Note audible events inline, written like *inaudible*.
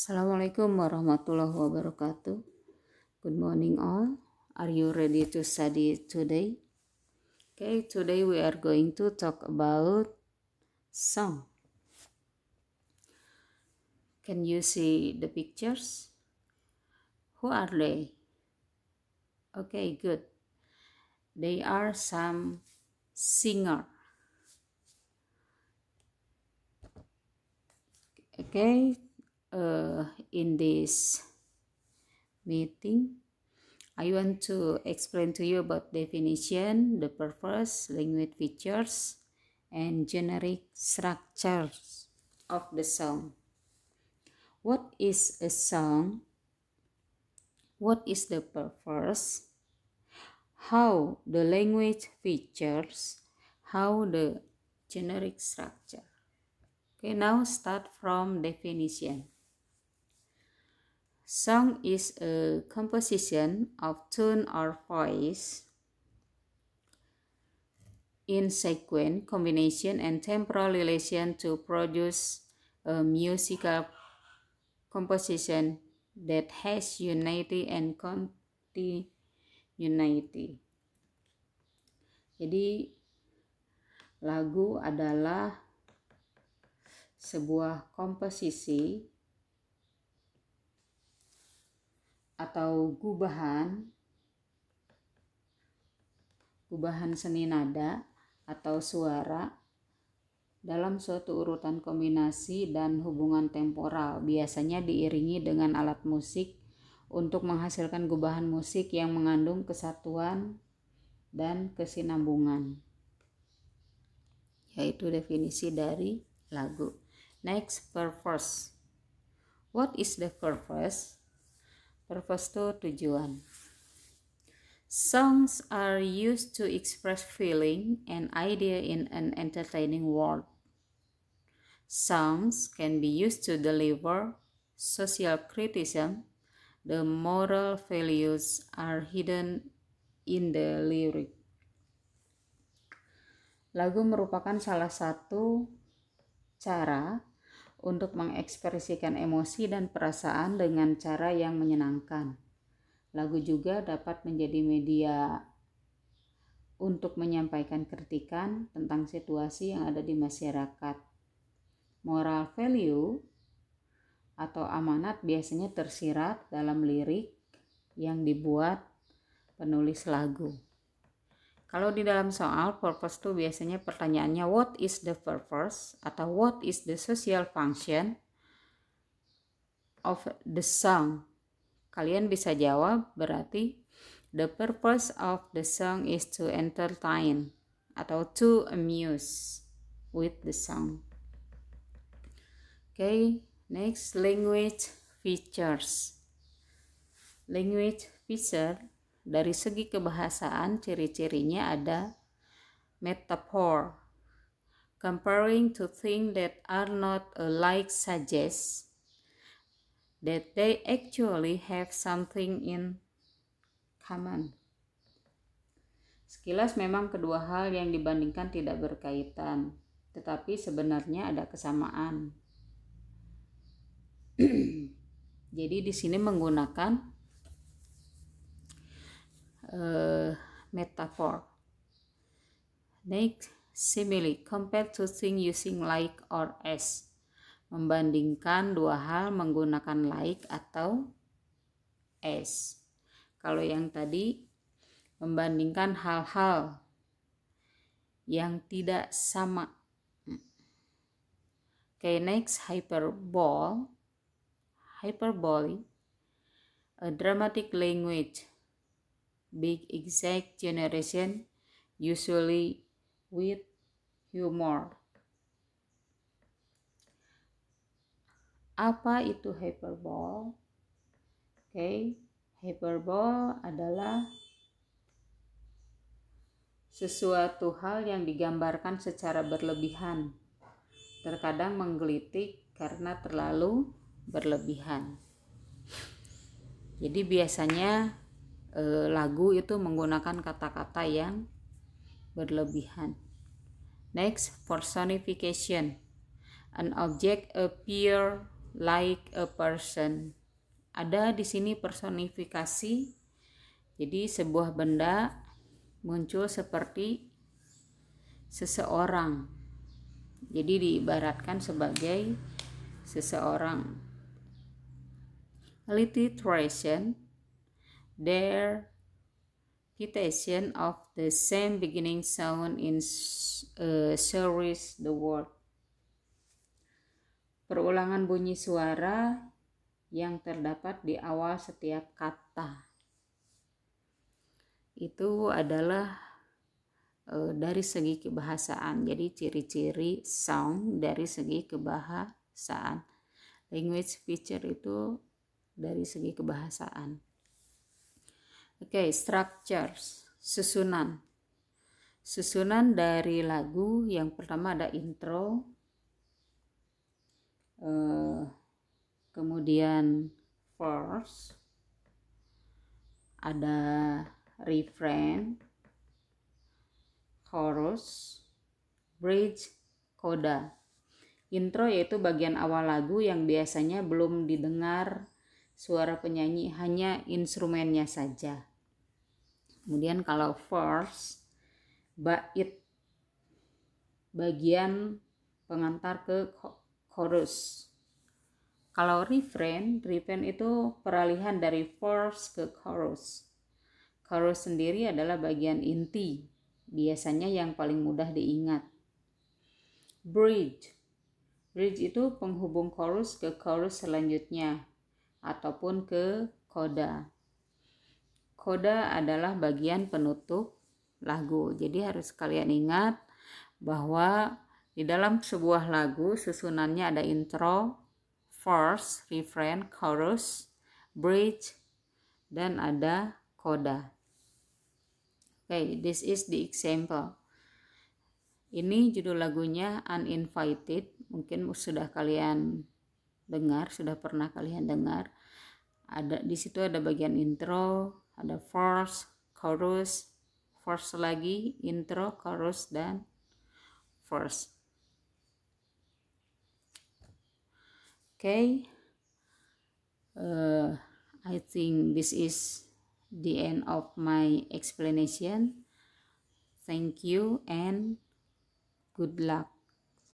Assalamualaikum warahmatullahi wabarakatuh. Good morning all. Are you ready to study today? Okay, today we are going to talk about song. Can you see the pictures? Who are they? Okay, good. They are some singer. Okay, uh, in this meeting I want to explain to you about definition, the purpose, language features, and generic structures of the song. What is a song? What is the purpose? How the language features? How the generic structure? Okay, now start from definition. Song is a composition of tone or voice in sequence, combination, and temporal relation to produce a musical composition that has unity and continuity. Jadi lagu adalah sebuah komposisi atau gubahan gubahan seni nada atau suara dalam suatu urutan kombinasi dan hubungan temporal biasanya diiringi dengan alat musik untuk menghasilkan gubahan musik yang mengandung kesatuan dan kesinambungan yaitu definisi dari lagu next purpose what is the purpose Purpose to tujuan. Songs are used to express feeling and idea in an entertaining world. Songs can be used to deliver social criticism. The moral values are hidden in the lyric. Lagu merupakan salah satu cara untuk mengekspresikan emosi dan perasaan dengan cara yang menyenangkan. Lagu juga dapat menjadi media untuk menyampaikan kritikan tentang situasi yang ada di masyarakat. Moral value atau amanat biasanya tersirat dalam lirik yang dibuat penulis lagu. Kalau di dalam soal, purpose itu biasanya pertanyaannya what is the purpose atau what is the social function of the song. Kalian bisa jawab berarti the purpose of the song is to entertain atau to amuse with the song. Oke, okay, next language features. Language feature dari segi kebahasaan, ciri-cirinya ada metaphor, comparing to things that are not alike suggests that they actually have something in common. Sekilas memang kedua hal yang dibandingkan tidak berkaitan, tetapi sebenarnya ada kesamaan. *clears throat* Jadi di sini menggunakan uh, metaphor. Next, simile. Compare two thing using like or as. Membandingkan dua hal menggunakan like atau as. Kalau yang tadi membandingkan hal-hal yang tidak sama. Oke, okay, next hyperbole. Hyperbole, a dramatic language big exact generation, usually with humor. Apa itu hyperbole? Oke, okay. hyperbole adalah sesuatu hal yang digambarkan secara berlebihan, terkadang menggelitik karena terlalu berlebihan. Jadi biasanya e, lagu itu menggunakan kata-kata yang berlebihan. Next, personification. An object appear like a person. Ada di sini personifikasi. Jadi sebuah benda muncul seperti seseorang. Jadi diibaratkan sebagai seseorang. Alliteration their citation of the same beginning sound in uh, series the word. Perulangan bunyi suara yang terdapat di awal setiap kata. Itu adalah e, dari segi kebahasaan. Jadi ciri-ciri sound dari segi kebahasaan. Language feature itu dari segi kebahasaan. Oke, okay, structures, susunan. Susunan dari lagu yang pertama ada intro, uh, kemudian verse, ada refrain, chorus, bridge, koda. Intro yaitu bagian awal lagu yang biasanya belum didengar suara penyanyi hanya instrumennya saja. Kemudian kalau verse, bait bagian pengantar ke chorus. Kalau refrain, refrain itu peralihan dari verse ke chorus. Chorus sendiri adalah bagian inti, biasanya yang paling mudah diingat. Bridge. Bridge itu penghubung chorus ke chorus selanjutnya ataupun ke koda koda adalah bagian penutup lagu. Jadi harus kalian ingat bahwa di dalam sebuah lagu susunannya ada intro, verse, refrain, chorus, bridge, dan ada koda. Oke, okay, this is the example. Ini judul lagunya Uninvited. Mungkin sudah kalian dengar, sudah pernah kalian dengar. Ada di situ ada bagian intro, ada verse, chorus, verse lagi, intro, chorus dan verse. Oke. Okay. Uh, eh, I think this is the end of my explanation. Thank you and good luck.